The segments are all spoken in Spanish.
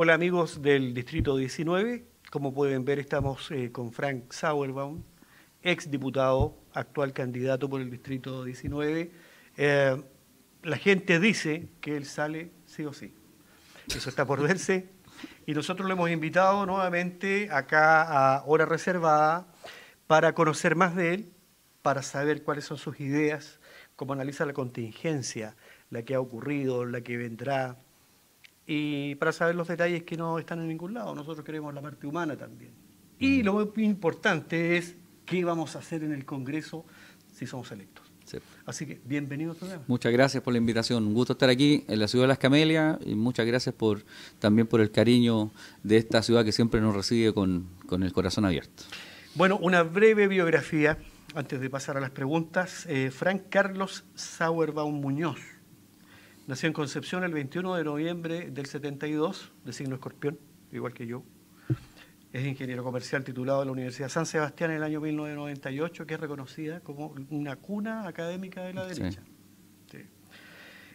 Hola amigos del Distrito 19, como pueden ver, estamos eh, con Frank Sauerbaum, ex diputado, actual candidato por el Distrito 19. Eh, la gente dice que él sale sí o sí. Eso está por verse. Y nosotros lo hemos invitado nuevamente acá a hora reservada para conocer más de él, para saber cuáles son sus ideas, cómo analiza la contingencia, la que ha ocurrido, la que vendrá, y para saber los detalles que no están en ningún lado. Nosotros queremos la parte humana también. Y mm. lo importante es qué vamos a hacer en el Congreso si somos electos. Así que bienvenidos todavía. Muchas gracias por la invitación. Un gusto estar aquí en la ciudad de Las Camelias y muchas gracias también por el cariño de esta ciudad que siempre nos recibe con, el corazón abierto. Bueno, una breve biografía antes de pasar a las preguntas. Eh, Frank Carlos Sauerbaum Muñoz Nació en Concepción el 21 de noviembre del 72, de signo escorpión, igual que yo. Es ingeniero comercial titulado de la Universidad San Sebastián en el año 1998, que es reconocida como una cuna académica de la derecha.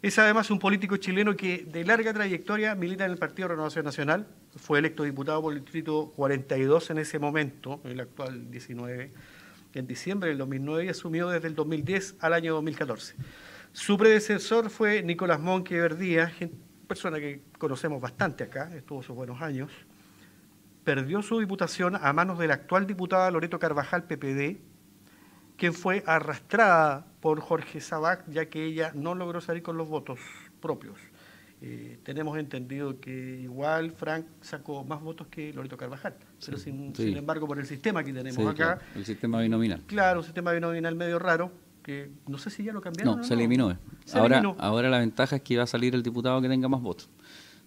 Es además un político chileno que de larga trayectoria milita en el Partido Renovación Nacional. Fue electo diputado por el distrito 42 en ese momento, el actual 19, en diciembre del 2009 y asumió desde el 2010 al año 2014. Su predecesor fue Nicolás Monque Verdía, persona que conocemos bastante acá, estuvo sus buenos años. Perdió su diputación a manos de la actual diputada Loreto Carvajal, PPD, quien fue arrastrada por Jorge Sabac, ya que ella no logró salir con los votos propios. Eh, tenemos entendido que igual Frank sacó más votos que Loreto Carvajal, pero sin, embargo por el sistema que tenemos acá. el sistema binominal. Claro, un sistema binominal medio raro no sé si ya lo cambiaron. No, se eliminó. ahora, ahora la ventaja es que va a salir el diputado que tenga más votos.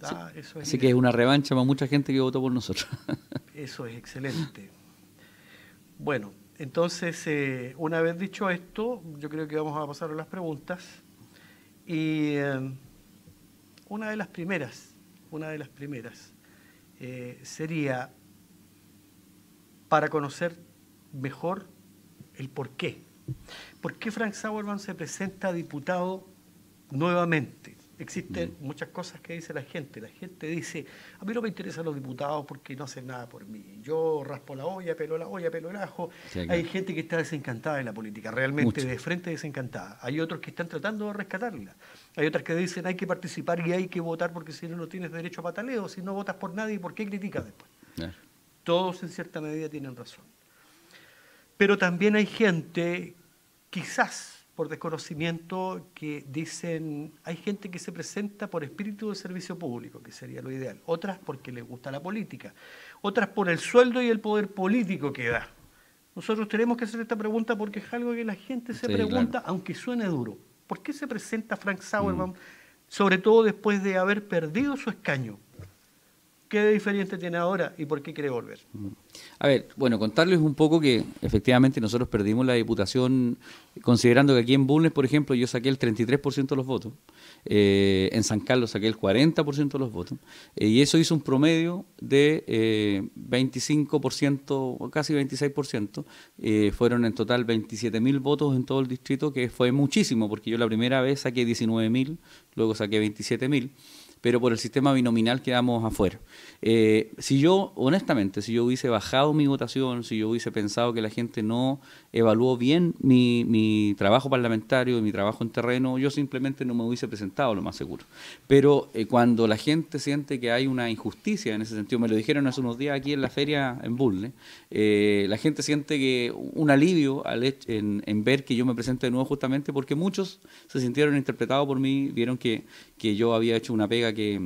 Ah, Así que es una revancha para mucha gente que votó por nosotros. eso es excelente. Bueno, entonces, eh, una vez dicho esto, yo creo que vamos a pasar a las preguntas. Y eh, una de las primeras, una de las primeras eh, sería para conocer mejor el por qué ¿Por qué Frank Sauerman se presenta a diputado nuevamente? Existen mm. muchas cosas que dice la gente. La gente dice, a mí no me interesan los diputados porque no hacen nada por mí. Yo raspo la olla, pelo la olla, pelo el ajo. Hay gente que está desencantada en la política, realmente de frente desencantada. Hay otros que están tratando de rescatarla. Hay otras que dicen hay que participar y hay que votar porque si no, no tienes derecho a pataleo, si no votas por nadie, ¿por qué criticas después? Todos en cierta medida tienen razón. Pero también hay gente, quizás por desconocimiento, que dicen, hay gente que se presenta por espíritu de servicio público, que sería lo ideal. Otras porque les gusta la política. Otras por el sueldo y el poder político que da. Nosotros tenemos que hacer esta pregunta porque es algo que la gente se pregunta, aunque suene duro. ¿Por qué se presenta Frank Sauerman, mm. sobre todo después de haber perdido su escaño? ¿Qué de diferente tiene ahora y por qué quiere volver? A ver, bueno, contarles un poco que efectivamente nosotros perdimos la diputación, considerando que aquí en Bulnes, por ejemplo, yo saqué el 33% de los votos, eh, en San Carlos saqué el 40% de los votos, eh, y eso hizo un promedio de 25%, eh, o casi 26%, fueron en total 27 mil votos en todo el distrito, que fue muchísimo, porque yo la primera vez saqué 19 mil, luego saqué 27 mil pero por el sistema binominal quedamos afuera. Eh, si yo, honestamente, si yo hubiese bajado mi votación, si yo hubiese pensado que la gente no evaluó bien mi, trabajo parlamentario mi trabajo en terreno, yo simplemente no me hubiese presentado, lo más seguro. Pero eh, cuando la gente siente que hay una injusticia en ese sentido, me lo dijeron hace unos días aquí en la feria en Bulle, eh, la gente siente que un alivio al en, en ver que yo me presente de nuevo justamente porque muchos se sintieron interpretados por mí, vieron que que yo había hecho una pega que,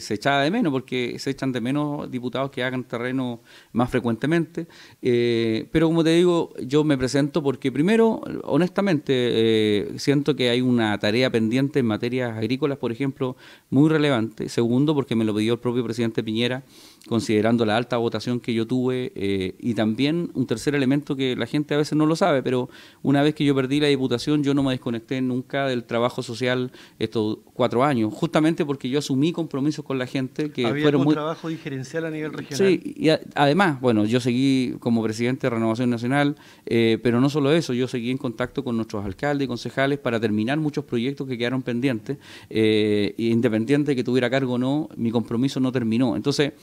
se echaba de menos, porque se echan de menos diputados que hagan terreno más frecuentemente. Eh, pero como te digo, yo me presento porque primero, honestamente, eh, siento que hay una tarea pendiente en materias agrícolas, por ejemplo, muy relevante. Segundo, porque me lo pidió el propio presidente Piñera, considerando la alta votación que yo tuve. Eh, y también un tercer elemento que la gente a veces no lo sabe, pero una vez que yo perdí la diputación, yo no me desconecté nunca del trabajo social estos cuatro años, justamente porque yo asumí compromisos con la gente que Había fueron muy... trabajo diferencial a nivel regional. Sí, y además, bueno, yo seguí como presidente de Renovación Nacional, eh, pero no solo eso, yo seguí en contacto con nuestros alcaldes y concejales para terminar muchos proyectos que quedaron pendientes, eh, independiente de que tuviera cargo o no, mi compromiso no terminó. Entonces,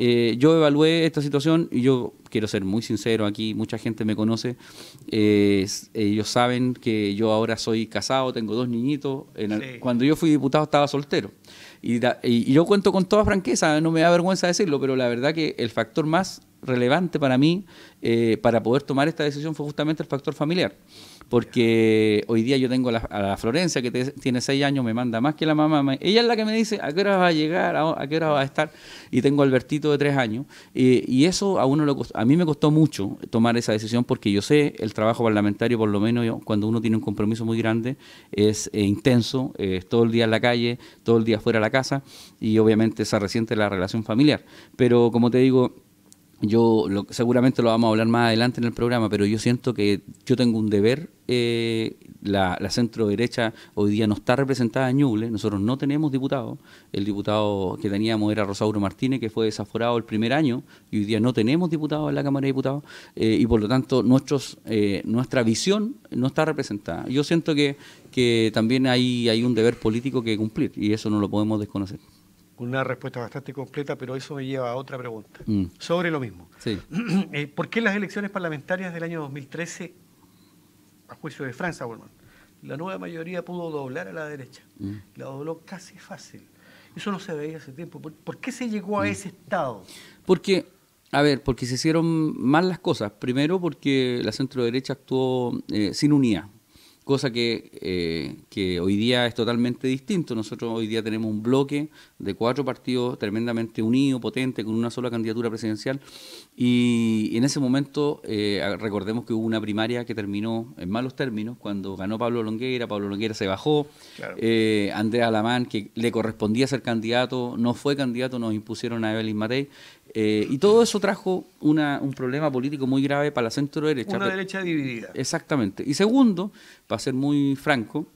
eh, yo evalué esta situación y yo quiero ser muy sincero aquí, mucha gente me conoce, eh, ellos saben que yo ahora soy casado, tengo dos niñitos, cuando yo fui diputado estaba soltero. Y, y, yo cuento con toda franqueza, no me da vergüenza decirlo, pero la verdad que el factor más relevante para mí eh, para poder tomar esta decisión fue justamente el factor familiar. Porque hoy día yo tengo la, a Florencia, que tiene seis años, me manda más que la mamá. ella es la que me dice a qué hora va a llegar, a, qué hora va a estar. Y tengo a Albertito de tres años. y eso a, uno lo a mí me costó mucho tomar esa decisión porque yo sé el trabajo parlamentario, por lo menos cuando uno tiene un compromiso muy grande, es eh, intenso, es todo el día en la calle, todo el día fuera de la casa. Y obviamente se resiente la relación familiar. Pero como te digo, yo seguramente lo vamos a hablar más adelante en el programa, pero yo siento que yo tengo un deber, eh, la, la, centro derecha hoy día no está representada en Ñuble, nosotros no tenemos diputados, el diputado que teníamos era Rosauro Martínez, que fue desaforado el primer año, y hoy día no tenemos diputados en la Cámara de Diputados, eh, y por lo tanto nuestros, eh, nuestra visión no está representada. Yo siento que, que también hay un deber político que cumplir, y eso no lo podemos desconocer una respuesta bastante completa, pero eso me lleva a otra pregunta mm. sobre lo mismo. Sí. Eh, ¿Por qué las elecciones parlamentarias del año 2013, a juicio de Franza la nueva mayoría pudo doblar a la derecha? Mm. La dobló casi fácil. Eso no se veía hace tiempo. ¿Por, qué se llegó a mm. ese estado? Porque, a ver, porque se hicieron mal las cosas. Primero porque la centro derecha actuó eh, sin unidad cosa eh, que, hoy día es totalmente distinto. Nosotros hoy día tenemos un bloque de cuatro partidos tremendamente unido, potente, con una sola candidatura presidencial. Y en ese momento, eh, recordemos que hubo una primaria que terminó en malos términos, cuando ganó Pablo Longueira, Pablo Longueira se bajó, eh, Andrea Alamán, que le correspondía ser candidato, no fue candidato, nos impusieron a Evelyn Matei. Eh, y todo eso trajo un problema político muy grave para la centro derecha. Una derecha dividida. Exactamente. Y segundo, para ser muy franco,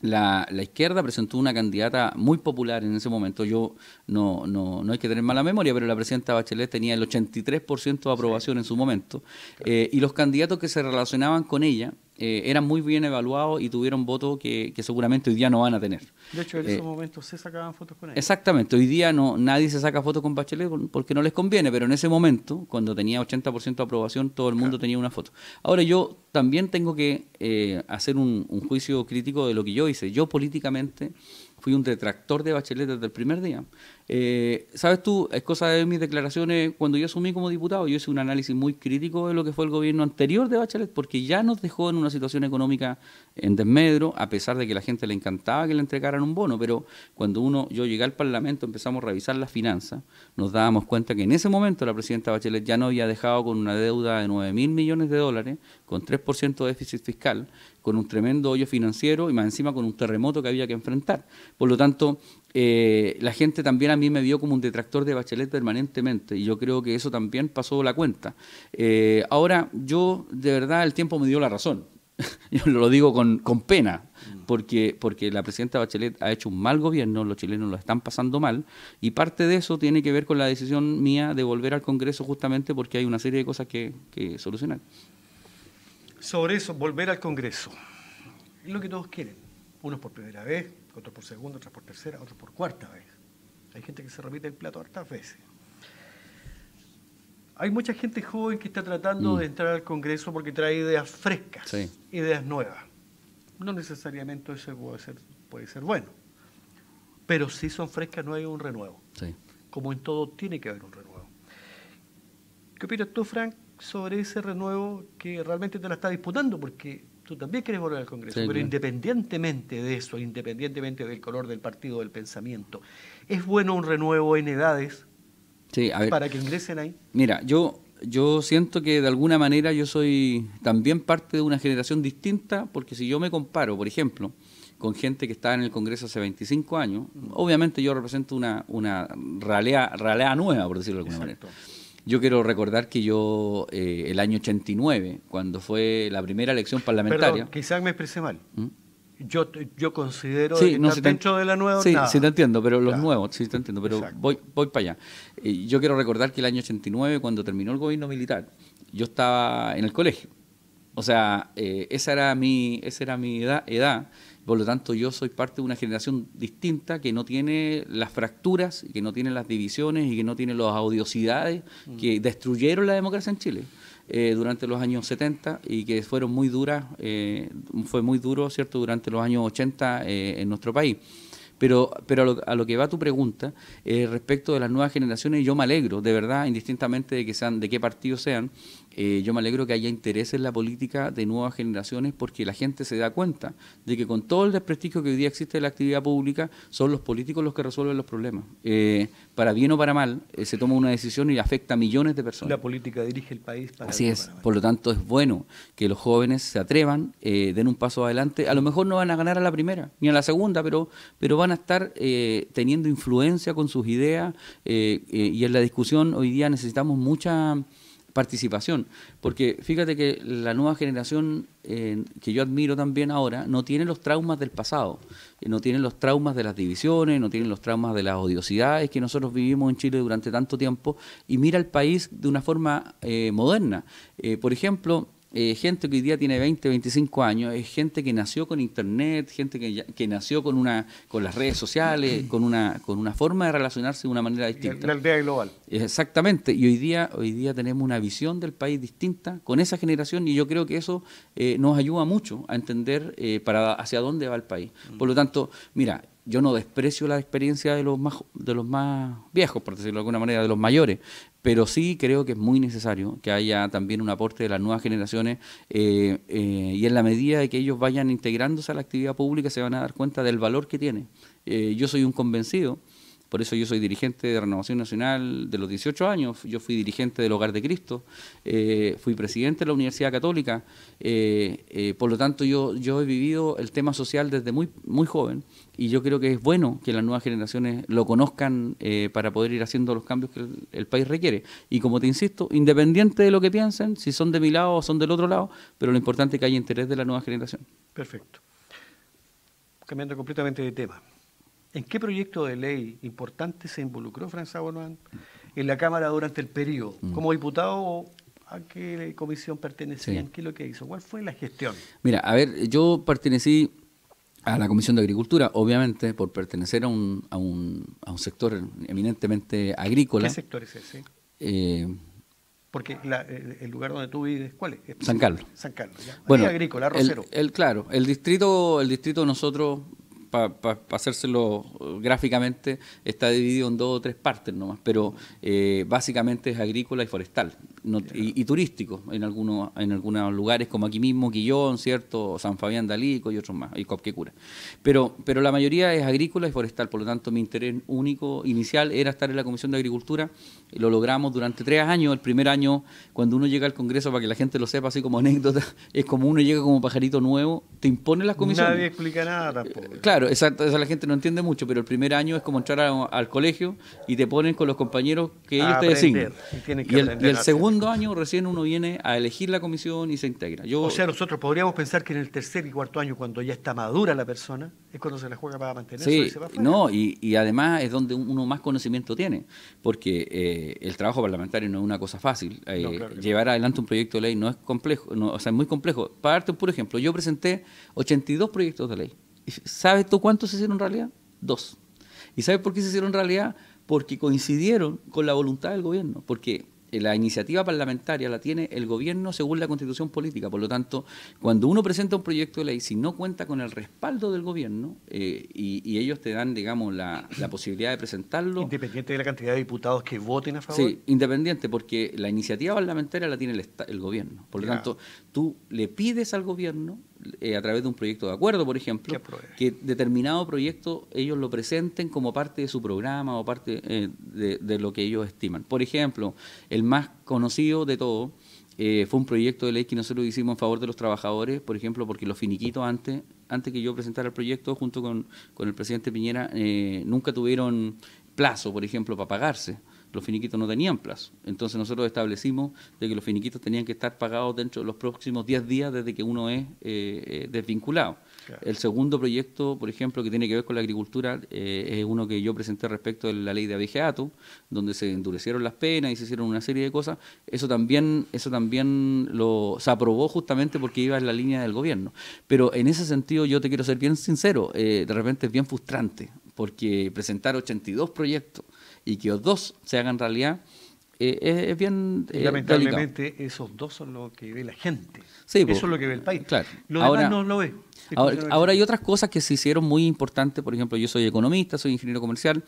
la, izquierda presentó una candidata muy popular en ese momento. Yo no, hay que tener mala memoria, pero la presidenta Bachelet tenía el 83% de aprobación en su momento. Eh, y los candidatos que se relacionaban con ella eh, eran muy bien evaluados y tuvieron votos que, seguramente hoy día no van a tener. De hecho, en esos eh, se sacaban fotos con él. Exactamente, hoy día no nadie se saca fotos con Bachelet porque no les conviene, pero en ese momento, cuando tenía 80% de aprobación, todo el mundo tenía una foto. Ahora yo también tengo que eh, hacer un, juicio crítico de lo que yo hice. Yo políticamente fui un detractor de Bachelet desde el primer día. Eh, Sabes tú, es cosa de mis declaraciones, cuando yo asumí como diputado, yo hice un análisis muy crítico de lo que fue el gobierno anterior de Bachelet, porque ya nos dejó en una situación económica en desmedro, a pesar de que la gente le encantaba que le entregaran un bono, pero cuando uno, yo llegué al Parlamento, empezamos a revisar las finanzas, nos dábamos cuenta que en ese momento la presidenta Bachelet ya no había dejado con una deuda de 9 mil millones de dólares, con 3% de déficit fiscal, con un tremendo hoyo financiero y más encima con un terremoto que había que enfrentar. Por lo tanto, eh, la gente también a mí me vio como un detractor de Bachelet permanentemente y yo creo que eso también pasó la cuenta. Eh, ahora, yo de verdad el tiempo me dio la razón. yo lo digo con, con pena, porque, porque la presidenta Bachelet ha hecho un mal gobierno, los chilenos lo están pasando mal, y parte de eso tiene que ver con la decisión mía de volver al Congreso justamente porque hay una serie de cosas que, que solucionar sobre eso, volver al Congreso. Es lo que todos quieren. Unos por primera vez, otros por segunda, otros por tercera, otros por cuarta vez. Hay gente que se repite el plato hartas veces. Hay mucha gente joven que está tratando mm. de entrar al Congreso porque trae ideas frescas, ideas nuevas. No necesariamente eso puede ser, puede ser bueno, pero si son frescas no hay un renuevo. Como en todo tiene que haber un renuevo. ¿Qué opinas tú, Frank? sobre ese renuevo que realmente te la está disputando, porque tú también quieres volver al Congreso, pero independientemente de eso, independientemente del color del partido, del pensamiento, ¿es bueno un renuevo en edades para que ingresen ahí? Mira, yo, yo siento que de alguna manera yo soy también parte de una generación distinta, porque si yo me comparo, por ejemplo, con gente que estaba en el Congreso hace 25 años, obviamente yo represento una, una ralea, ralea nueva, por decirlo de alguna manera. Yo quiero recordar que yo, eh, el año 89, cuando fue la primera elección parlamentaria... quizás me expresé mal. ¿Mm? Yo, yo considero sí, no, dentro de la nueva Sí, nada. sí te entiendo, pero los nuevos, sí te entiendo, pero voy, voy para allá. Eh, yo quiero recordar que el año 89, cuando terminó el gobierno militar, yo estaba en el colegio. O sea, eh, esa era mi, esa era mi edad, edad por lo tanto, yo soy parte de una generación distinta que no tiene las fracturas, que no tiene las divisiones y que no tiene las odiosidades mm. que destruyeron la democracia en Chile. Eh, durante los años 70 y que fueron muy duras, eh, fue muy duro, ¿cierto?, durante los años 80 eh, en nuestro país. Pero, pero a, lo, a lo que va tu pregunta, respecto de las nuevas generaciones, yo me alegro, de verdad, indistintamente de que sean, de qué partido sean, eh, yo me alegro que haya interés en la política de nuevas generaciones porque la gente se da cuenta de que con todo el desprestigio que hoy día existe de la actividad pública, son los políticos los que resuelven los problemas. Eh, para bien o para mal, eh, se toma una decisión y afecta a millones de personas. La política dirige el país para Así es, por lo tanto es bueno que los jóvenes se atrevan, den un paso adelante. A lo mejor no van a ganar a la primera ni a la segunda, pero, pero van a estar teniendo influencia con sus ideas y en la discusión hoy día necesitamos mucha participación. Porque fíjate que la nueva generación, eh, que yo admiro también ahora, no tiene los traumas del pasado, eh, no tiene los traumas de las divisiones, no tiene los traumas de las odiosidades que nosotros vivimos en Chile durante tanto tiempo, y mira el país de una forma eh, moderna. por ejemplo, eh, gente que hoy día tiene 20, 25 años, es gente que nació con internet, gente que, nació con una con las redes sociales, con una con una forma de relacionarse de una manera distinta. el aldea global. Exactamente, y hoy día hoy día tenemos una visión del país distinta con esa generación y yo creo que eso eh, nos ayuda mucho a entender eh, para hacia dónde va el país. Mm. Por lo tanto, mira, yo no desprecio la experiencia de los, más, de los más viejos, por decirlo de alguna manera, de los mayores, pero sí creo que es muy necesario que haya también un aporte de las nuevas generaciones eh, eh, y en la medida de que ellos vayan integrándose a la actividad pública se van a dar cuenta del valor que tiene. Eh, yo soy un convencido por eso yo soy dirigente de Renovación Nacional de los 18 años, yo fui dirigente del Hogar de Cristo, eh, fui presidente de la Universidad Católica, eh, eh, por lo tanto yo, he vivido el tema social desde muy, muy joven y yo creo que es bueno que las nuevas generaciones lo conozcan para poder ir haciendo los cambios que el, el, país requiere. Y como te insisto, independiente de lo que piensen, si son de mi lado o son del otro lado, pero lo importante es que haya interés de la nueva generación. Perfecto. Cambiando completamente de tema. ¿En qué proyecto de ley importante se involucró François Bonman en la Cámara durante el periodo? Mm. Como diputado a qué comisión pertenecían, qué es lo que hizo, cuál fue la gestión. Mira, a ver, yo pertenecí a la Comisión de Agricultura, obviamente, por pertenecer a un, sector eminentemente agrícola. ¿Qué sector es ese? Eh, Porque eh, el lugar donde tú vives, ¿cuál es? San Carlos. San Carlos. Ya. Bueno, agrícola, arrocero. El, claro, el distrito, el distrito nosotros para hacérselo eh, gráficamente, está dividido en dos o tres partes nomás, pero eh, básicamente es agrícola y forestal, y, turístico en algunos, en algunos lugares, como aquí mismo, Quillón, ¿cierto? San Fabián Dalico y otros más, y Copquecura. Pero, pero la mayoría es agrícola y forestal, por lo tanto mi interés único inicial era estar en la Comisión de Agricultura, lo logramos durante tres años, el primer año, cuando uno llega al Congreso, para que la gente lo sepa, así como anécdota, es como uno llega como pajarito nuevo, te imponen las comisiones. Nadie explica nada tampoco. Claro, Claro, esa la gente no entiende mucho, pero el primer año es como entrar al colegio y te ponen con los compañeros que ellos te designan. Y, el, segundo año recién uno viene a elegir la comisión y se integra. o sea, nosotros podríamos pensar que en el tercer y cuarto año, cuando ya está madura la persona, es cuando se la juega para mantenerse. Sí, y no, y, además es donde uno más conocimiento tiene, porque eh, el trabajo parlamentario no es una cosa fácil. Eh, llevar adelante un proyecto de ley no es complejo, o sea, es muy complejo. Para darte un puro ejemplo, yo presenté 82 proyectos de ley. ¿Sabes tú cuántos se hicieron realidad? Dos. ¿Y sabes por qué se hicieron realidad? Porque coincidieron con la voluntad del gobierno, porque la iniciativa parlamentaria la tiene el gobierno según la constitución política. Por lo tanto, cuando uno presenta un proyecto de ley, si no cuenta con el respaldo del gobierno eh, y, ellos te dan, digamos, la, posibilidad de presentarlo. Independiente de la cantidad de diputados que voten a favor. Sí, independiente, porque la iniciativa parlamentaria la tiene el, gobierno. Por lo tanto, tú le pides al gobierno eh, a través de un proyecto de acuerdo, por ejemplo, que determinado proyecto ellos lo presenten como parte de su programa o parte eh, de, lo que ellos estiman. Por ejemplo, el más conocido de todo eh, fue un proyecto de ley que nosotros hicimos en favor de los trabajadores, por ejemplo, porque los finiquitos antes antes que yo presentara el proyecto, junto con, con el presidente Piñera, nunca tuvieron plazo, por ejemplo, para pagarse los finiquitos no tenían plazo. Entonces nosotros establecimos de que los finiquitos tenían que estar pagados dentro de los próximos 10 días desde que uno es eh, eh, desvinculado. El segundo proyecto, por ejemplo, que tiene que ver con la agricultura, eh, es uno que yo presenté respecto de la ley de abejeato, donde se endurecieron las penas y se hicieron una serie de cosas. Eso también, eso también lo, se aprobó justamente porque iba en la línea del gobierno. Pero en ese sentido yo te quiero ser bien sincero, de repente es bien frustrante, porque presentar 82 proyectos y que los dos se hagan realidad, eh, es, bien. Eh, Lamentablemente, esos dos son lo que ve la gente. Pues, Eso es lo que ve el país. ahora, no lo ve. ahora hay otras cosas que se hicieron muy importantes. Por ejemplo, yo soy economista, soy ingeniero comercial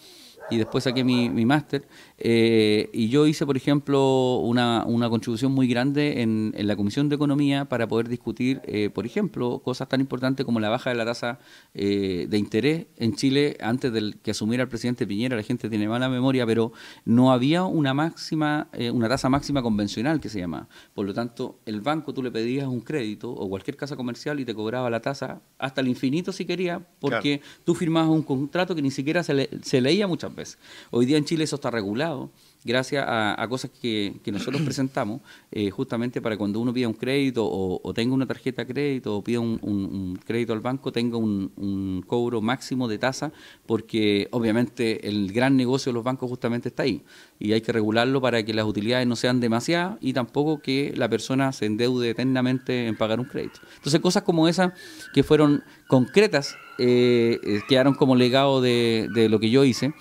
y después saqué mi, mi máster. Eh, y yo hice, por ejemplo, una, una contribución muy grande en, en, la Comisión de Economía para poder discutir, eh, por ejemplo, cosas tan importantes como la baja de la tasa eh, de interés en Chile antes del que asumiera el presidente Piñera. La gente tiene mala memoria, pero no había una máxima, una tasa máxima convencional que se llamaba. Por lo tanto, el banco tú le pedías un crédito o cualquier casa comercial y te cobraba la tasa hasta el infinito si quería, porque tú firmabas un contrato que ni siquiera se, se leía muchas veces. Pues. Hoy día en Chile eso está regulado gracias a, cosas que, nosotros presentamos eh, justamente para cuando uno pida un crédito o, tenga una tarjeta de crédito o pida un, crédito al banco, tenga un, cobro máximo de tasa, porque obviamente el gran negocio de los bancos justamente está ahí y hay que regularlo para que las utilidades no sean demasiadas y tampoco que la persona se endeude eternamente en pagar un crédito. Entonces cosas como esas que fueron concretas eh, eh, quedaron como legado de lo que yo hice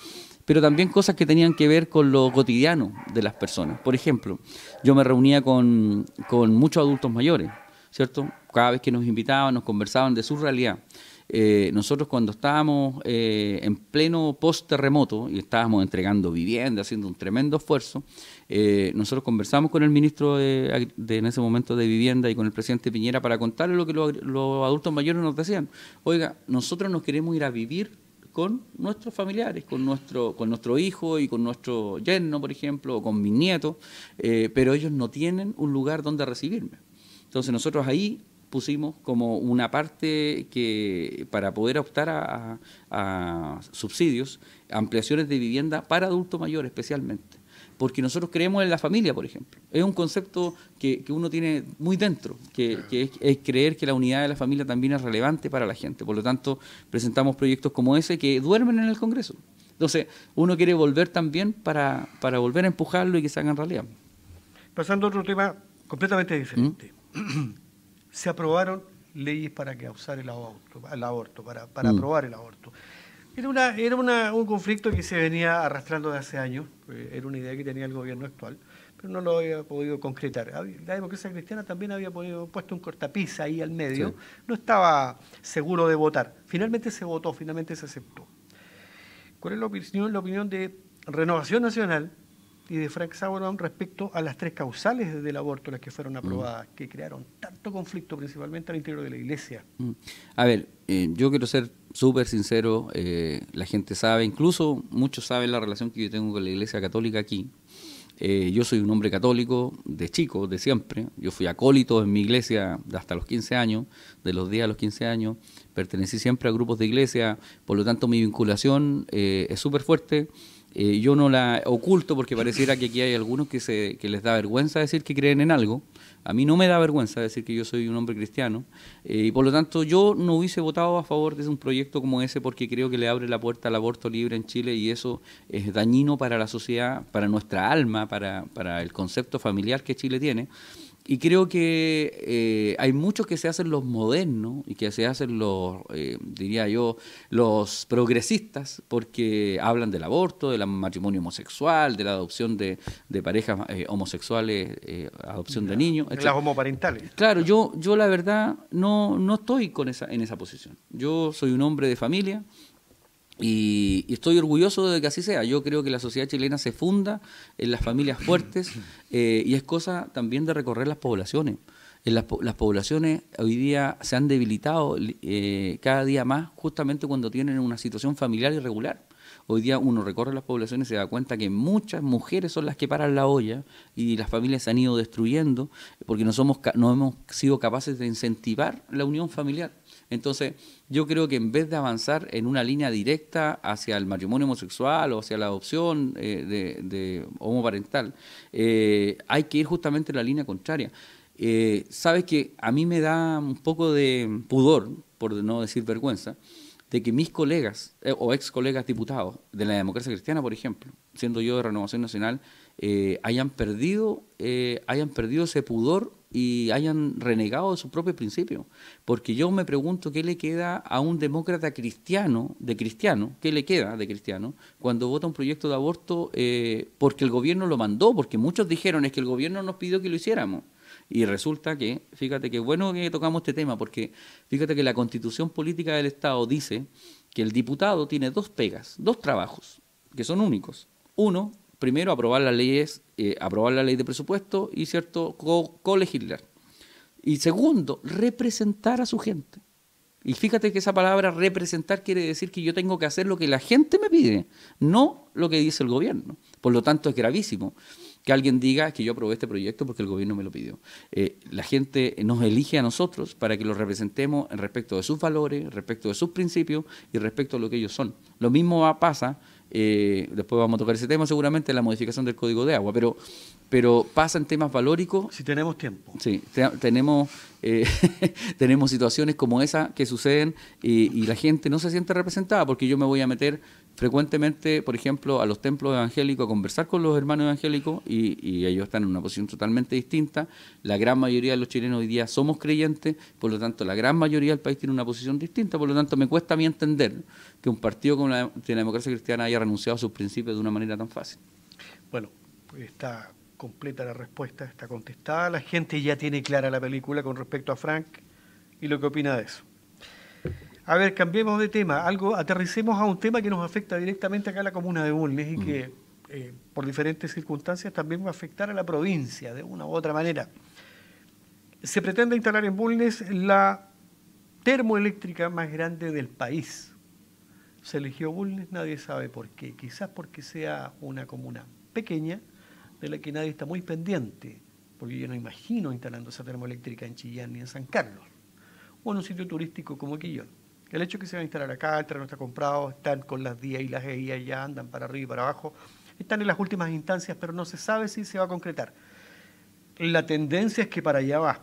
pero también cosas que tenían que ver con lo cotidiano de las personas. Por ejemplo, yo me reunía con, muchos adultos mayores, ¿cierto? Cada vez que nos invitaban, nos conversaban de su realidad. Eh, nosotros cuando estábamos eh, en pleno post-terremoto y estábamos entregando vivienda, haciendo un tremendo esfuerzo, eh, nosotros conversamos con el ministro de, en ese momento de vivienda y con el presidente Piñera para contarle lo que los adultos mayores nos decían. Oiga, nosotros nos queremos ir a vivir con nuestros familiares, con nuestro, con nuestro hijo y con nuestro yerno, por ejemplo, o con mi nieto, eh, pero ellos no tienen un lugar donde recibirme. Entonces nosotros ahí pusimos como una parte que para poder optar a subsidios, ampliaciones de vivienda para adultos mayores especialmente porque nosotros creemos en la familia, por ejemplo. Es un concepto que, uno tiene muy dentro, que, es, creer que la unidad de la familia también es relevante para la gente. Por lo tanto, presentamos proyectos como ese que duermen en el Congreso. Entonces, uno quiere volver también para, volver a empujarlo y que se hagan en realidad. Pasando a otro tema completamente diferente. ¿Mm? Se aprobaron leyes para causar el aborto, el aborto para, mm. aprobar el aborto. Era, una, era una, un conflicto que se venía arrastrando de hace años, eh, era una idea que tenía el gobierno actual, pero no lo había podido concretar. La democracia cristiana también había puesto un cortapisa ahí al medio, no estaba seguro de votar. Finalmente se votó, finalmente se aceptó. ¿Cuál es la opinión, la opinión de Renovación Nacional? y de Frank Sauerbaum respecto a las tres causales del aborto, las que fueron mm. aprobadas, que crearon tanto conflicto principalmente al interior de la iglesia. Mm. A ver, eh, yo quiero ser súper sincero, eh, la gente sabe, incluso muchos saben la relación que yo tengo con la iglesia católica aquí. Eh, yo soy un hombre católico de chico, de siempre. Yo fui acólito en mi iglesia hasta los 15 años, de los días a los 15 años. Pertenecí siempre a grupos de iglesia, por lo tanto mi vinculación es súper fuerte eh, yo no la oculto porque pareciera que aquí hay algunos que, se, les da vergüenza decir que creen en algo. A mí no me da vergüenza decir que yo soy un hombre cristiano eh, y por lo tanto yo no hubiese votado a favor de un proyecto como ese porque creo que le abre la puerta al aborto libre en Chile y eso es dañino para la sociedad, para nuestra alma, para, para el concepto familiar que Chile tiene. Y creo que eh, hay muchos que se hacen los modernos y que se hacen los, eh, diría yo, los progresistas, porque hablan del aborto, del matrimonio homosexual, de la adopción de, parejas eh, homosexuales, adopción de niños. Las homoparentales. Claro, yo, yo la verdad no, no estoy con esa, en esa posición. Yo soy un hombre de familia, y, estoy orgulloso de que así sea. Yo creo que la sociedad chilena se funda en las familias fuertes eh, y es cosa también de recorrer las poblaciones. En las, poblaciones hoy día se han debilitado eh, cada día más justamente cuando tienen una situación familiar irregular. Hoy día uno recorre las poblaciones y se da cuenta que muchas mujeres son las que paran la olla y las familias se han ido destruyendo porque no, somos, no hemos sido capaces de incentivar la unión familiar. Entonces, yo creo que en vez de avanzar en una línea directa hacia el matrimonio homosexual o hacia la adopción eh, de, homoparental, eh, hay que ir justamente en la línea contraria. Eh, Sabes que a mí me da un poco de pudor, por no decir vergüenza, de que mis colegas eh, o ex colegas diputados de la democracia cristiana, por ejemplo, siendo yo de Renovación Nacional, eh, hayan, perdido, eh, hayan perdido ese pudor y hayan renegado de su propio principio Porque yo me pregunto qué le queda a un demócrata cristiano, de cristiano, qué le queda de cristiano, cuando vota un proyecto de aborto porque el gobierno lo mandó, porque muchos dijeron es que el gobierno nos pidió que lo hiciéramos. Y resulta que, fíjate que bueno que tocamos este tema, porque fíjate que la constitución política del Estado dice que el diputado tiene dos pegas, dos trabajos, que son únicos. Uno, primero aprobar las leyes, eh, aprobar la ley de presupuesto y cierto colegislar. y segundo, representar a su gente. Y fíjate que esa palabra representar quiere decir que yo tengo que hacer lo que la gente me pide, no lo que dice el gobierno. Por lo tanto, es gravísimo que alguien diga que yo aprobé este proyecto porque el gobierno me lo pidió. Eh, la gente nos elige a nosotros para que los representemos respecto de sus valores, respecto de sus principios y respecto a lo que ellos son. Lo mismo pasa, eh, después vamos a tocar ese tema seguramente, la modificación del Código de Agua, pero, pero pasa en temas valóricos. Si tenemos tiempo. Sí, tenemos, eh, tenemos situaciones como esa que suceden y la gente no se siente representada porque yo me voy a meter frecuentemente, por ejemplo, a los templos evangélicos, a conversar con los hermanos evangélicos y, ellos están en una posición totalmente distinta. La gran mayoría de los chilenos hoy día somos creyentes, por lo tanto, la gran mayoría del país tiene una posición distinta, por lo tanto, me cuesta a mí entender que un partido como la, la democracia cristiana haya renunciado a sus principios de una manera tan fácil. Bueno, está completa la respuesta, está contestada. La gente ya tiene clara la película con respecto a Frank y lo que opina de eso. A ver, cambiemos de tema. Algo, aterricemos a un tema que nos afecta directamente acá a la comuna de Bulnes y que eh, por diferentes circunstancias también va a afectar a la provincia de una u otra manera. Se pretende instalar en Bulnes la termoeléctrica más grande del país. Se eligió Bulnes, nadie sabe por qué. Quizás porque sea una comuna pequeña de la que nadie está muy pendiente, porque yo no imagino instalando esa termoeléctrica en Chillán ni en San Carlos, o en un sitio turístico como Quillón. El hecho de que se van a instalar acá, el terreno está comprado, están con las DIA y las EIA ya, andan para arriba y para abajo, están en las últimas instancias, pero no se sabe si se va a concretar. La tendencia es que para allá va,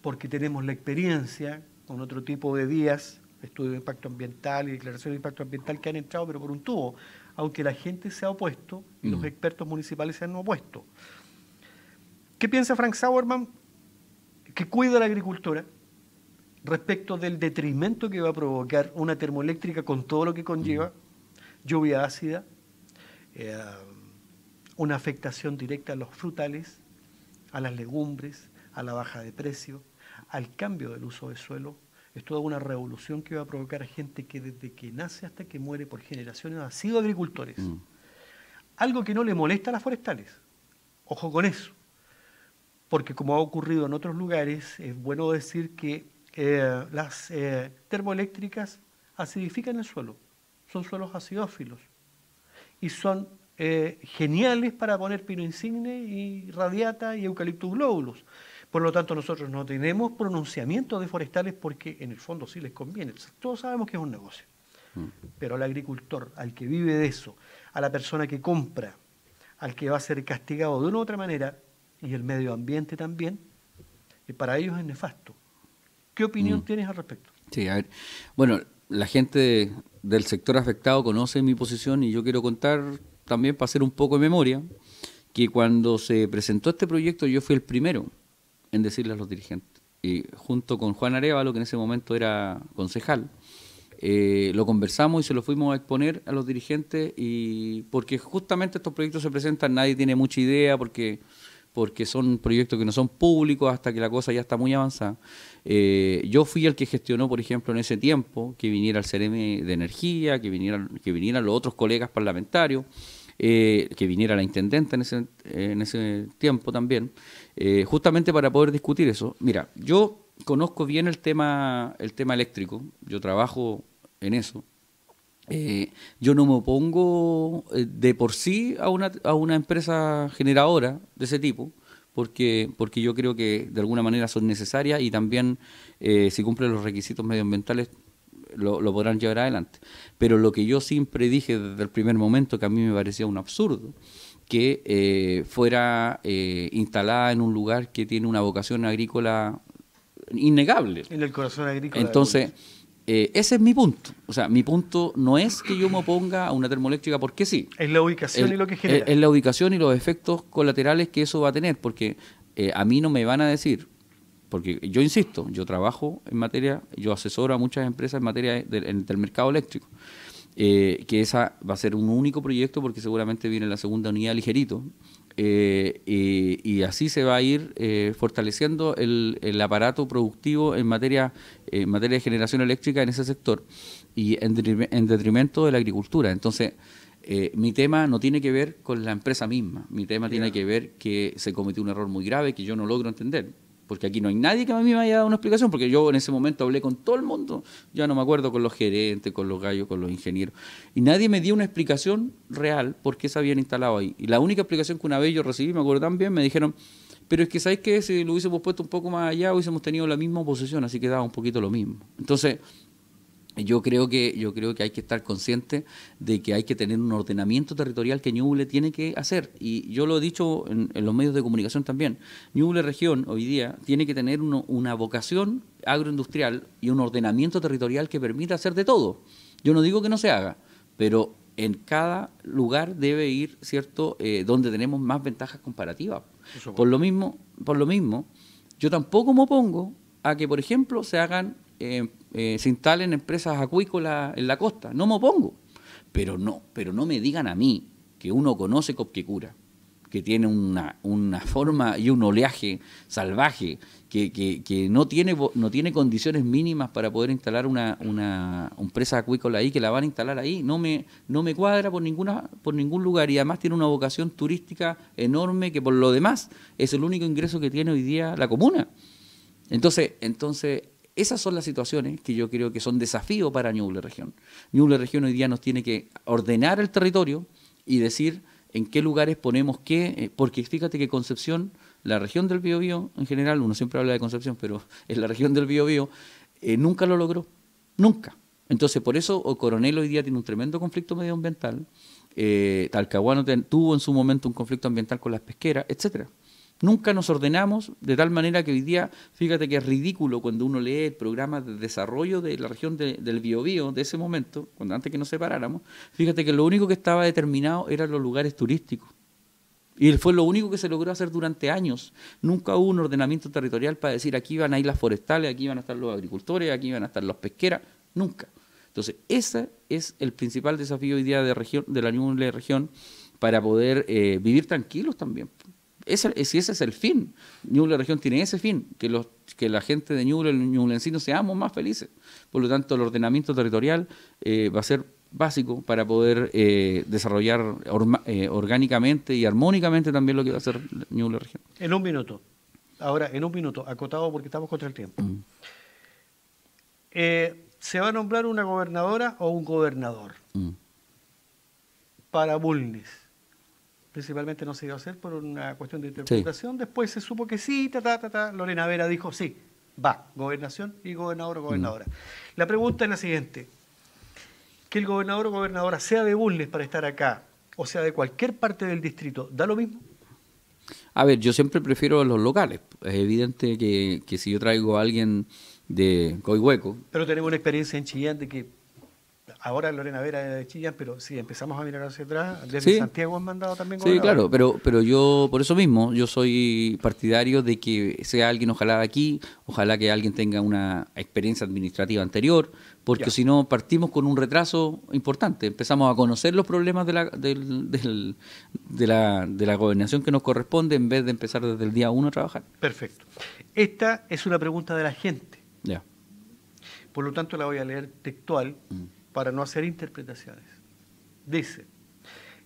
porque tenemos la experiencia con otro tipo de días, estudio de impacto ambiental y declaración de impacto ambiental que han entrado, pero por un tubo, aunque la gente se ha opuesto y los mm. expertos municipales se han opuesto. ¿Qué piensa Frank Sauerman? Que cuida la agricultura, respecto del detrimento que va a provocar una termoeléctrica con todo lo que conlleva, mm. lluvia ácida, eh, una afectación directa a los frutales, a las legumbres, a la baja de precio, al cambio del uso de suelo. Es toda una revolución que va a provocar a gente que desde que nace hasta que muere por generaciones ha sido agricultores. Mm. Algo que no le molesta a las forestales. Ojo con eso. Porque como ha ocurrido en otros lugares, es bueno decir que eh, las eh, termoeléctricas acidifican el suelo, son suelos acidófilos y son eh, geniales para poner pino insigne y radiata y eucaliptus glóbulos. Por lo tanto, nosotros no tenemos pronunciamientos forestales porque en el fondo sí les conviene. Todos sabemos que es un negocio. Mm. Pero al agricultor, al que vive de eso, a la persona que compra, al que va a ser castigado de una u otra manera, y el medio ambiente también, para ellos es nefasto. ¿Qué opinión mm. tienes al respecto? Sí, a ver. Bueno, la gente del sector afectado conoce mi posición y yo quiero contar también para hacer un poco de memoria que cuando se presentó este proyecto yo fui el primero en decirle a los dirigentes. Y junto con Juan Arevalo, que en ese momento era concejal, eh, lo conversamos y se lo fuimos a exponer a los dirigentes y porque justamente estos proyectos se presentan, nadie tiene mucha idea porque porque son proyectos que no son públicos hasta que la cosa ya está muy avanzada. Eh, yo fui el que gestionó, por ejemplo, en ese tiempo, que viniera el CRM de Energía, que vinieran, que vinieran los otros colegas parlamentarios, eh, que viniera la intendente en ese, tiempo también, eh, justamente para poder discutir eso. Mira, yo conozco bien el tema, el tema eléctrico, yo trabajo en eso. Eh, yo no me opongo eh, de por sí a una, a una empresa generadora de ese tipo, porque, porque yo creo que de alguna manera son necesarias y también eh, si cumplen los requisitos medioambientales lo, podrán llevar adelante. Pero lo que yo siempre dije desde el primer momento, que a mí me parecía un absurdo, que fuera instalada en un lugar que tiene una vocación agrícola innegable. En el corazón agrícola. Entonces... Eh, ese es mi punto. O sea, mi punto no es que yo me oponga a una termoeléctrica porque sí. Es la ubicación y lo que genera. Eh, es la ubicación y los efectos colaterales que eso va a tener, porque eh, a mí no me van a decir, porque yo insisto, yo trabajo en materia, yo asesoro a muchas empresas en materia del mercado eléctrico. que esa va a ser un único proyecto porque seguramente viene la segunda unidad ligerito eh, y, así se va a ir eh, fortaleciendo el, aparato productivo en materia, en materia de generación eléctrica en ese sector y en, detrimento de la agricultura. Entonces, eh, mi tema no tiene que ver con la empresa misma, mi tema tiene que ver que se cometió un error muy grave que yo no logro entender porque aquí no hay nadie que a mí me haya dado una explicación, porque yo en ese momento hablé con todo el mundo, ya no me acuerdo con los gerentes, con los gallos, con los ingenieros, y nadie me dio una explicación real por qué se habían instalado ahí. Y la única explicación que una vez yo recibí, me acuerdo también, me dijeron, pero es que sabéis que si lo hubiésemos puesto un poco más allá, hubiésemos tenido la misma posición así que daba un poquito lo mismo. Entonces, yo creo, que, yo creo que hay que estar consciente de que hay que tener un ordenamiento territorial que Ñuble tiene que hacer. Y yo lo he dicho en, los medios de comunicación también. Ñuble Región hoy día tiene que tener una vocación agroindustrial y un ordenamiento territorial que permita hacer de todo. Yo no digo que no se haga, pero en cada lugar debe ir, ¿cierto?, eh, donde tenemos más ventajas comparativas. Por lo, mismo, por lo mismo, yo tampoco me opongo a que, por ejemplo, se hagan eh, eh, se instalen empresas acuícolas en la costa. No me opongo. Pero no, pero no me digan a mí que uno conoce Copquecura, que tiene una, forma y un oleaje salvaje, que, no, tiene, no tiene condiciones mínimas para poder instalar una, una, empresa acuícola ahí, que la van a instalar ahí. No me, no me cuadra por, ninguna, por ningún lugar y además tiene una vocación turística enorme que por lo demás es el único ingreso que tiene hoy día la comuna. Entonces, entonces esas son las situaciones que yo creo que son desafío para Ñuble Región. Ñuble Región hoy día nos tiene que ordenar el territorio y decir en qué lugares ponemos qué, eh, porque fíjate que Concepción, la región del Biobío en general, uno siempre habla de Concepción, pero en la región del Biobío eh, nunca lo logró, nunca. Entonces, por eso Coronel hoy día tiene un tremendo conflicto medioambiental, eh, Talcahuano tuvo en su momento un conflicto ambiental con las pesqueras, etcétera. Nunca nos ordenamos de tal manera que hoy día, fíjate que es ridículo cuando uno lee el programa de desarrollo de la región del Biobío de ese momento, cuando antes que nos separáramos, fíjate que lo único que estaba determinado eran los lugares turísticos. Y fue lo único que se logró hacer durante años. Nunca hubo un ordenamiento territorial para decir aquí van a ir las forestales, aquí van a estar los agricultores, aquí van a estar los pesqueras. Nunca. Entonces, ese es el principal desafío hoy día de, región, de la Unión Región para poder eh, vivir tranquilos también si ese es el fin, Ñuble Región tiene ese fin, que, los, que la gente de Ñuble, Ñublencino, seamos más felices. Por lo tanto, el ordenamiento territorial eh, va a ser básico para poder eh, desarrollar eh, orgánicamente y armónicamente también lo que va a hacer Ñuble Región. En un minuto, ahora en un minuto, acotado porque estamos contra el tiempo. Mm. ¿Se va a nombrar una gobernadora o un gobernador mm. para Bulnes? principalmente no se iba a hacer por una cuestión de interpretación, después se supo que sí, ta, ta, ta, ta, Lorena Vera dijo sí, va, gobernación y gobernador o gobernadora. Mm. La pregunta es la siguiente, que el gobernador o gobernadora sea de Bulnes para estar acá, o sea de cualquier parte del distrito, ¿da lo mismo? A ver, yo siempre prefiero los locales. Es evidente que, que si yo traigo a alguien de Coihueco... Pero tenemos una experiencia en Chillán de que ahora Lorena Vera de Chillán, pero si empezamos a mirar hacia atrás, Andrés Santiago han mandado también Sí, claro, pero, pero yo, por eso mismo, yo soy partidario de que sea alguien, ojalá aquí, ojalá que alguien tenga una experiencia administrativa anterior, porque si no partimos con un retraso importante, empezamos a conocer los problemas de la, de la, gobernación que nos corresponde en vez de empezar desde el día uno a trabajar. Perfecto. Esta es una pregunta de la gente. Ya. Por lo tanto, la voy a leer textual. Mm para no hacer interpretaciones. Dice,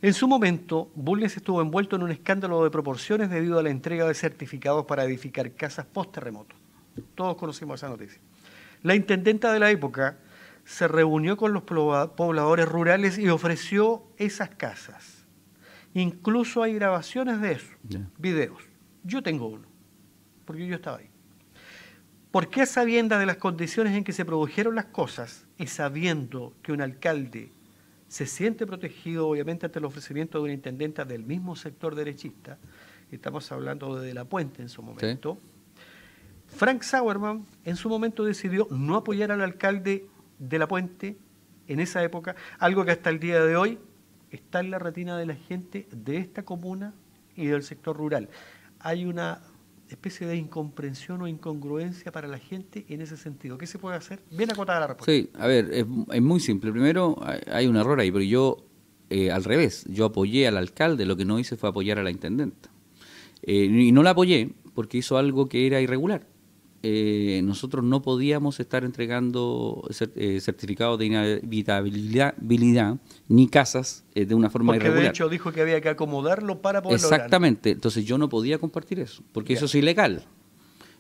en su momento, Bulnes estuvo envuelto en un escándalo de proporciones debido a la entrega de certificados para edificar casas post-terremoto. Todos conocimos esa noticia. La intendenta de la época se reunió con los pobladores rurales y ofreció esas casas. Incluso hay grabaciones de eso, videos. Yo tengo uno, porque yo estaba ahí. ¿Por qué sabiendo de las condiciones en que se produjeron las cosas y sabiendo que un alcalde se siente protegido, obviamente, ante el ofrecimiento de una intendenta del mismo sector derechista, estamos hablando de, La Puente en su momento, Frank Sauerman en su momento decidió no apoyar al alcalde de La Puente en esa época, algo que hasta el día de hoy está en la retina de la gente de esta comuna y del sector rural. Hay una especie de incomprensión o incongruencia para la gente en ese sentido. ¿Qué se puede hacer? Bien acotada la respuesta. Sí, a ver, es, muy simple. Primero, hay un error ahí, pero yo, eh, al revés, yo apoyé al alcalde, lo que no hice fue apoyar a la intendente. Eh, y no la apoyé porque hizo algo que era irregular. Eh, nosotros no podíamos estar entregando eh, certificados de inhabitabilidad ni casas eh, de una forma porque de hecho dijo que había que acomodarlo para poder Exactamente, entonces yo no podía compartir eso, porque eso es ilegal.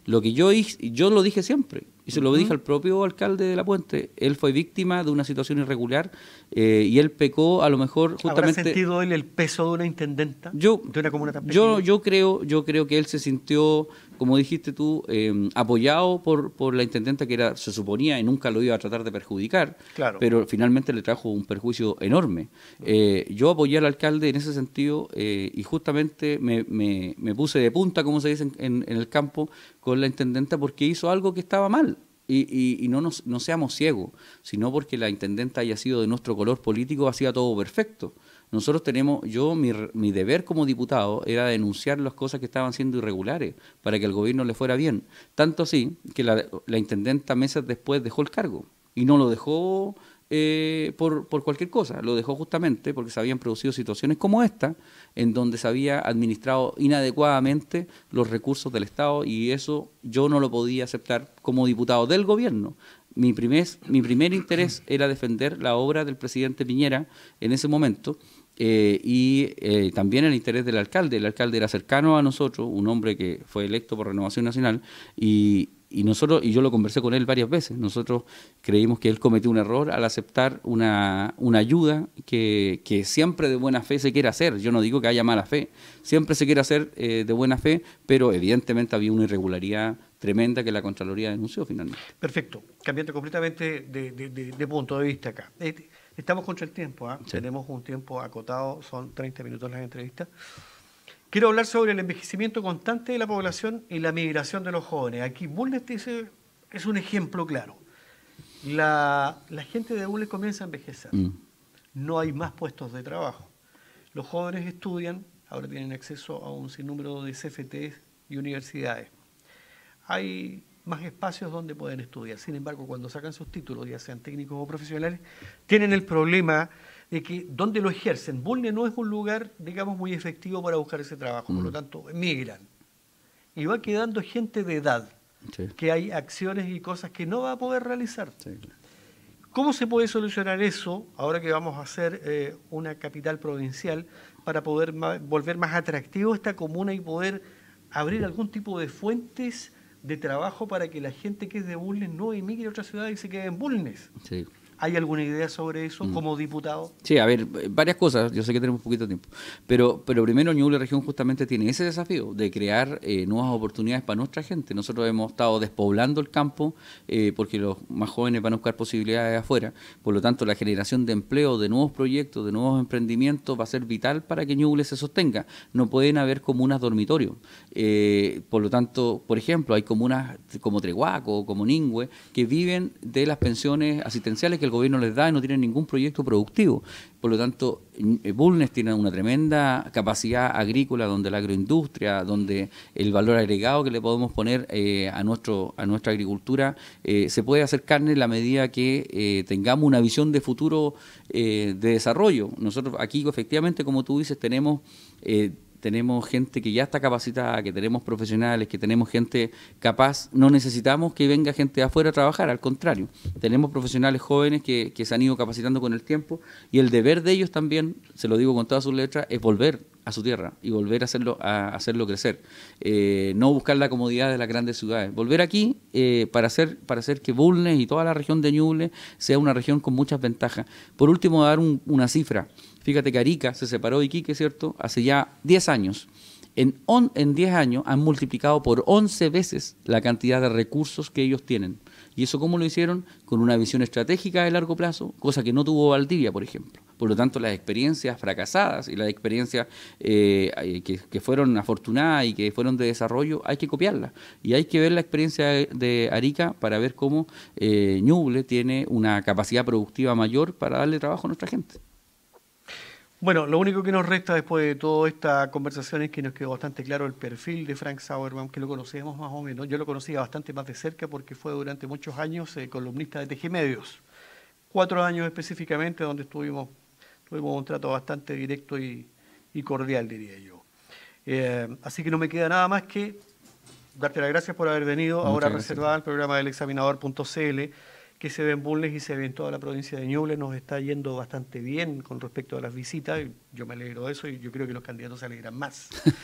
Lo que yo yo lo dije siempre, y se lo dije al propio alcalde de La Puente, él fue víctima de una situación irregular y él pecó a lo mejor justamente... ¿Habrá sentido él el peso de una intendenta? Yo, de una comuna tan pequeña? Yo, yo, creo, yo creo que él se sintió como dijiste tú, em, apoyado por, por la intendenta que era, se suponía y nunca lo iba a tratar de perjudicar, claro. pero finalmente le trajo un perjuicio enorme. Eh, yo apoyé al alcalde en ese sentido eh, y justamente me, me, puse de punta, como se dice en, en, el campo, con la intendenta porque hizo algo que estaba mal y, no, nos, no seamos ciegos, sino porque la intendenta haya sido de nuestro color político, hacía todo perfecto. Nosotros tenemos, yo mi, mi, deber como diputado era denunciar las cosas que estaban siendo irregulares para que el gobierno le fuera bien. Tanto así que la, la intendenta meses después dejó el cargo y no lo dejó eh, por, cualquier cosa. Lo dejó justamente porque se habían producido situaciones como esta, en donde se había administrado inadecuadamente los recursos del Estado y eso yo no lo podía aceptar como diputado del gobierno. Mi primer, mi primer interés era defender la obra del presidente Piñera en ese momento. Eh, y eh, también el interés del alcalde. El alcalde era cercano a nosotros, un hombre que fue electo por Renovación Nacional, y, y nosotros, y yo lo conversé con él varias veces, nosotros creímos que él cometió un error al aceptar una, una ayuda que, que, siempre de buena fe se quiere hacer. Yo no digo que haya mala fe, siempre se quiere hacer eh, de buena fe, pero evidentemente había una irregularidad tremenda que la Contraloría denunció finalmente. Perfecto, cambiando completamente de, punto de vista acá. Eh, estamos contra el tiempo, ¿ah? tenemos un tiempo acotado, son 30 minutos las entrevistas. Quiero hablar sobre el envejecimiento constante de la población y la migración de los jóvenes. Aquí Bulnes es un ejemplo claro. La, gente de Bulnes comienza a envejecer. Mm. No hay más puestos de trabajo. Los jóvenes estudian, ahora tienen acceso a un sinnúmero de CFTs y universidades. Hay más espacios donde pueden estudiar. Sin embargo, cuando sacan sus títulos, ya sean técnicos o profesionales, tienen el problema de que donde lo ejercen. Bulnes no es un lugar, digamos, muy efectivo para buscar ese trabajo, por lo mm. tanto, emigran Y va quedando gente de edad, que hay acciones y cosas que no va a poder realizar. ¿Cómo se puede solucionar eso ahora que vamos a hacer eh, una capital provincial para poder volver más atractivo esta comuna y poder abrir algún tipo de fuentes de trabajo para que la gente que es de Bulnes no emigre a otra ciudad y se quede en Bulnes? Sí. ¿Hay alguna idea sobre eso mm. como diputado? Sí, a ver, varias cosas. Yo sé que tenemos poquito tiempo. Pero, pero primero, Ñuble Región justamente tiene ese desafío de crear eh, nuevas oportunidades para nuestra gente. Nosotros hemos estado despoblando el campo eh, porque los más jóvenes van a buscar posibilidades afuera. Por lo tanto, la generación de empleo, de nuevos proyectos, de nuevos emprendimientos va a ser vital para que Ñuble se sostenga. No pueden haber comunas dormitorio. Eh, por lo tanto, por ejemplo, hay comunas como Treguaco, como Ningüe, que viven de las pensiones asistenciales que el gobierno les da y no tienen ningún proyecto productivo. Por lo tanto, eh, Bulnes tiene una tremenda capacidad agrícola donde la agroindustria, donde el valor agregado que le podemos poner eh, a, nuestro, a nuestra agricultura eh, se puede hacer carne en la medida que tengamos una visión de futuro de desarrollo. Nosotros aquí efectivamente, como tú dices, tenemos tenemos gente que ya está capacitada, que tenemos profesionales, que tenemos gente capaz, no necesitamos que venga gente de afuera a trabajar, al contrario, tenemos profesionales jóvenes que, que se han ido capacitando con el tiempo y el deber de ellos también, se lo digo con todas sus letras, es volver a su tierra y volver a hacerlo, a hacerlo crecer. Eh, no buscar la comodidad de las grandes ciudades. Volver aquí eh, para, hacer, para hacer que Bulnes y toda la región de Ñuble sea una región con muchas ventajas. Por último, dar una cifra. Fíjate que Arica se separó de Iquique, ¿cierto? Hace ya 10 años. En, en 10 años han multiplicado por 11 veces la cantidad de recursos que ellos tienen. ¿Y eso cómo lo hicieron? Con una visión estratégica de largo plazo, cosa que no tuvo Valdivia, por ejemplo. Por lo tanto, las experiencias fracasadas y las experiencias eh, eh, que, fueron afortunadas y que fueron de desarrollo, hay que copiarlas. Y hay que ver la experiencia de Arica para ver cómo eh, Ñuble tiene una capacidad productiva mayor para darle trabajo a nuestra gente. Bueno, lo único que nos resta después de toda esta conversación es que nos quedó bastante claro el perfil de Frank Sauerman, que lo conocemos más o menos. Yo lo conocía bastante más de cerca porque fue durante muchos años eh, columnista de TG Medios. Cuatro años específicamente donde estuvimos, tuvimos un trato bastante directo y, cordial, diría yo. Eh, así que no me queda nada más que darte las gracias por haber venido. Ahora reservado reservada al programa del examinador.cl que se ve en Bulnes y se ve en toda la provincia de Ñuble, nos está yendo bastante bien con respecto a las visitas, yo me alegro de eso y yo creo que los candidatos se alegran más.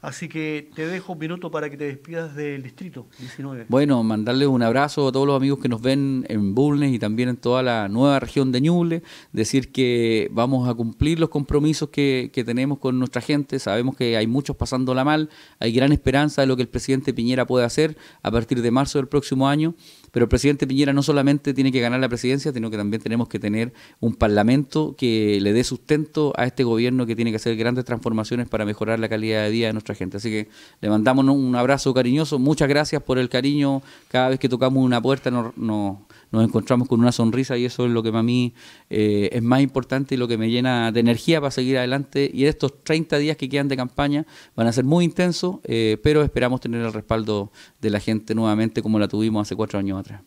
Así que te dejo un minuto para que te despidas del distrito 19. Bueno, mandarles un abrazo a todos los amigos que nos ven en Bulnes y también en toda la nueva región de Ñuble. Decir que vamos a cumplir los compromisos que, que tenemos con nuestra gente. Sabemos que hay muchos pasándola mal. Hay gran esperanza de lo que el presidente Piñera puede hacer a partir de marzo del próximo año. Pero el presidente Piñera no solamente tiene que ganar la presidencia, sino que también tenemos que tener un parlamento que le dé sustento a este este gobierno que tiene que hacer grandes transformaciones para mejorar la calidad de vida de nuestra gente. Así que le mandamos un abrazo cariñoso, muchas gracias por el cariño. Cada vez que tocamos una puerta nos, nos, encontramos con una sonrisa y eso es lo que para mí eh, es más importante y lo que me llena de energía para seguir adelante. Y estos 30 días que quedan de campaña van a ser muy intensos, eh, pero esperamos tener el respaldo de la gente nuevamente como la tuvimos hace cuatro años atrás.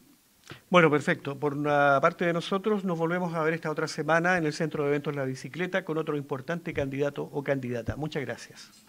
Bueno, perfecto. Por una parte de nosotros, nos volvemos a ver esta otra semana en el Centro de Eventos La Bicicleta con otro importante candidato o candidata. Muchas gracias.